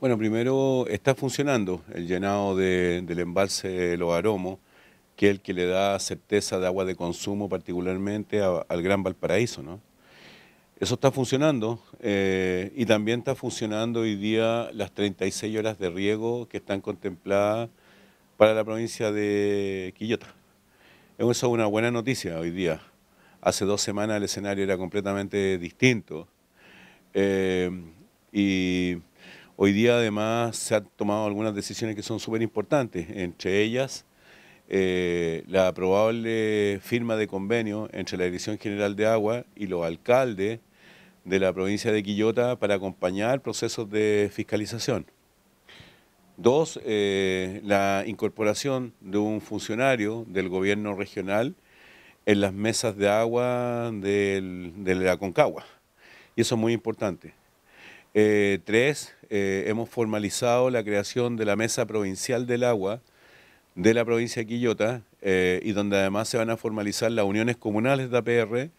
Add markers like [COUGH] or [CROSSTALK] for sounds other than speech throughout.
Bueno, primero está funcionando el llenado del embalse Los Aromos, que es el que le da certeza de agua de consumo particularmente al Gran Valparaíso, ¿no? Eso está funcionando eh, y también está funcionando hoy día las 36 horas de riego que están contempladas para la provincia de Quillota. Eso es una buena noticia hoy día. Hace dos semanas el escenario era completamente distinto eh, y Hoy día además se han tomado algunas decisiones que son súper importantes, entre ellas eh, la probable firma de convenio entre la Dirección General de Agua y los alcaldes de la provincia de Quillota para acompañar procesos de fiscalización. Dos, eh, la incorporación de un funcionario del gobierno regional en las mesas de agua de la Concagua. Y eso es muy importante. Eh, tres, eh, hemos formalizado la creación de la Mesa Provincial del Agua de la provincia de Quillota eh, y donde además se van a formalizar las uniones comunales de APR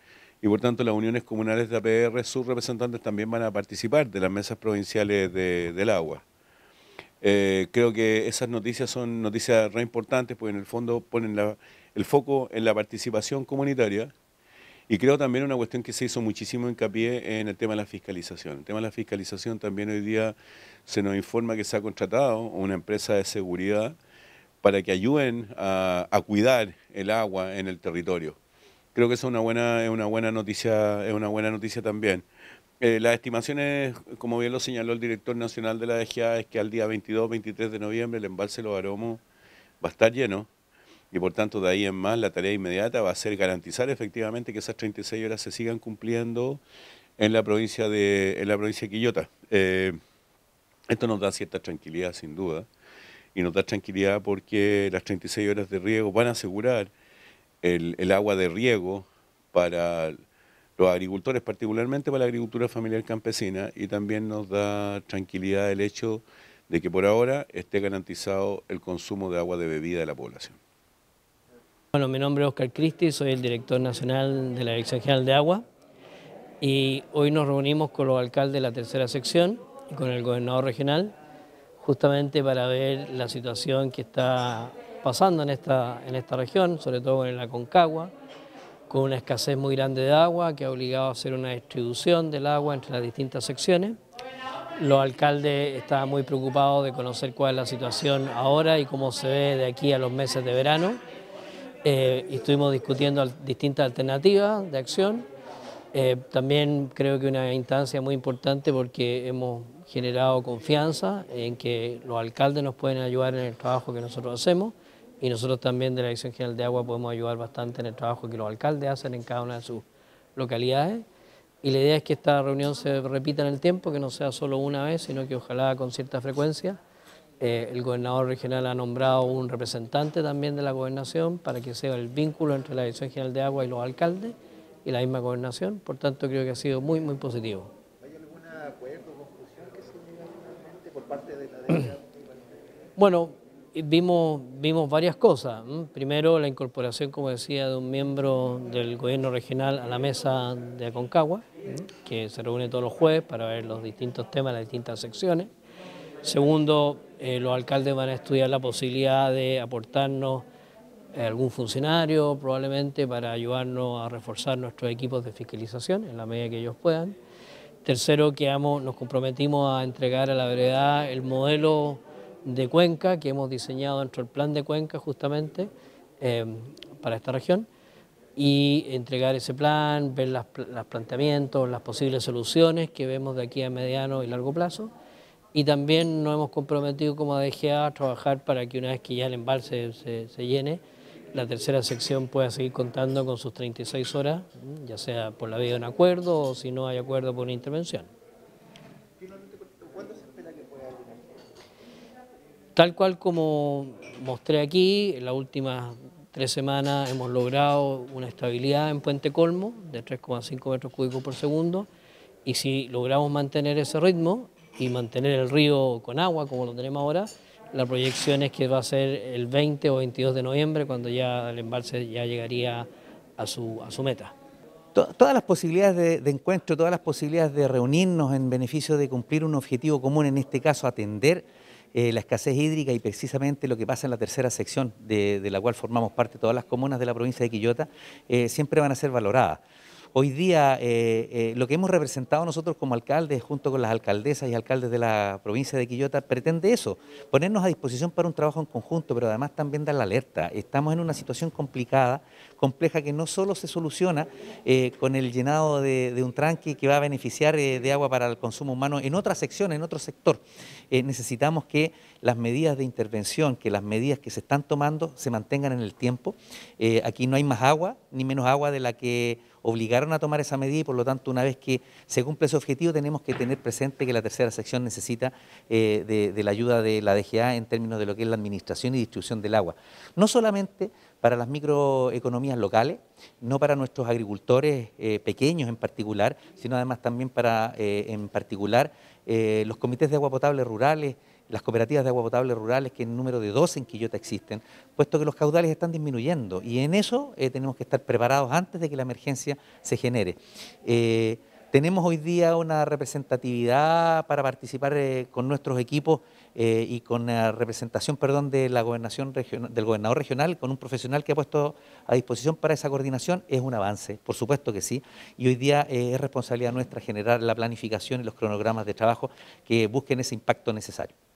y por tanto las uniones comunales de APR, sus representantes también van a participar de las mesas provinciales del agua. Eh, creo que esas noticias son noticias re importantes porque en el fondo ponen el foco en la participación comunitaria y creo también una cuestión que se hizo muchísimo hincapié en el tema de la fiscalización. El tema de la fiscalización también hoy día se nos informa que se ha contratado una empresa de seguridad para que ayuden a, cuidar el agua en el territorio. Creo que eso es una buena, una buena noticia, es una buena noticia también. Eh, las estimaciones, como bien lo señaló el director nacional de la DGA, es que al día 22-23 de noviembre el embalse de Los Aromos va a estar lleno y por tanto de ahí en más la tarea inmediata va a ser garantizar efectivamente que esas 36 horas se sigan cumpliendo en la provincia de, la provincia de Quillota. Eh, esto nos da cierta tranquilidad sin duda y nos da tranquilidad porque las 36 horas de riego van a asegurar el agua de riego para los agricultores, particularmente para la agricultura familiar campesina y también nos da tranquilidad el hecho de que por ahora esté garantizado el consumo de agua de bebida de la población. Bueno, mi nombre es Oscar Cristi, soy el director nacional de la Dirección General de Agua y hoy nos reunimos con los alcaldes de la tercera sección y con el gobernador regional justamente para ver la situación que está pasando en esta, en esta región, sobre todo en la Concagua, con una escasez muy grande de agua que ha obligado a hacer una distribución del agua entre las distintas secciones. Los alcaldes están muy preocupados de conocer cuál es la situación ahora y cómo se ve de aquí a los meses de verano eh, estuvimos discutiendo distintas alternativas de acción. Eh, también creo que una instancia muy importante porque hemos generado confianza en que los alcaldes nos pueden ayudar en el trabajo que nosotros hacemos y nosotros también de la Dirección General de Agua podemos ayudar bastante en el trabajo que los alcaldes hacen en cada una de sus localidades. Y la idea es que esta reunión se repita en el tiempo, que no sea solo una vez, sino que ojalá con cierta frecuencia. Eh, el gobernador regional ha nombrado un representante también de la gobernación para que sea el vínculo entre la Dirección General de Agua y los alcaldes y la misma gobernación. Por tanto, creo que ha sido muy, muy positivo. ¿Hay algún acuerdo, conclusión que se finalmente por parte de la [CLEARS THROAT] bueno, eh, vimos, vimos varias cosas. Primero, la incorporación, como decía, de un miembro del gobierno regional a la mesa de Aconcagua, que se reúne todos los jueves para ver los distintos temas, las distintas secciones. Segundo, eh, los alcaldes van a estudiar la posibilidad de aportarnos eh, algún funcionario probablemente para ayudarnos a reforzar nuestros equipos de fiscalización en la medida que ellos puedan. Tercero, que nos comprometimos a entregar a la brevedad el modelo de cuenca que hemos diseñado dentro del plan de cuenca justamente eh, para esta región y entregar ese plan, ver los planteamientos, las posibles soluciones que vemos de aquí a mediano y largo plazo. Y también nos hemos comprometido como DGA a trabajar para que una vez que ya el embalse se, llene, la tercera sección pueda seguir contando con sus 36 horas, ya sea por la vía de un acuerdo o si no hay acuerdo por una intervención. Tal cual como mostré aquí, en las últimas tres semanas hemos logrado una estabilidad en Puente Colmo de 3,5 metros cúbicos por segundo y si logramos mantener ese ritmo, y mantener el río con agua como lo tenemos ahora. La proyección es que va a ser el 20 o 22 de noviembre cuando ya el embalse ya llegaría a su, a su meta. todas las posibilidades de, encuentro, todas las posibilidades de reunirnos en beneficio de cumplir un objetivo común, en este caso atender eh, la escasez hídrica y precisamente lo que pasa en la tercera sección de, la cual formamos parte todas las comunas de la provincia de Quillota, eh, siempre van a ser valoradas. Hoy día eh, eh, lo que hemos representado nosotros como alcaldes, junto con las alcaldesas y alcaldes de la provincia de Quillota, pretende eso, ponernos a disposición para un trabajo en conjunto, pero además también dar la alerta. Estamos en una situación complicada, compleja, que no solo se soluciona eh, con el llenado de, de, un tranque que va a beneficiar de agua para el consumo humano en otra sección, en otro sector. necesitamos que las medidas de intervención, que las medidas que se están tomando se mantengan en el tiempo. aquí no hay más agua, ni menos agua de la que obligaron a tomar esa medida y por lo tanto una vez que se cumple ese objetivo tenemos que tener presente que la tercera sección necesita eh, de, la ayuda de la DGA en términos de lo que es la administración y distribución del agua. No solamente para las microeconomías locales, no para nuestros agricultores eh, pequeños en particular, sino además también para, eh, en particular, los comités de agua potable rurales, las cooperativas de agua potable rurales, que en número de 12 en Quillota existen, puesto que los caudales están disminuyendo y en eso eh, tenemos que estar preparados antes de que la emergencia se genere. Eh, tenemos hoy día una representatividad para participar eh, con nuestros equipos y con la representación, perdón, de la gobernación del gobernador regional, con un profesional que ha puesto a disposición para esa coordinación, es un avance, por supuesto que sí. Y hoy día es responsabilidad nuestra generar la planificación y los cronogramas de trabajo que busquen ese impacto necesario.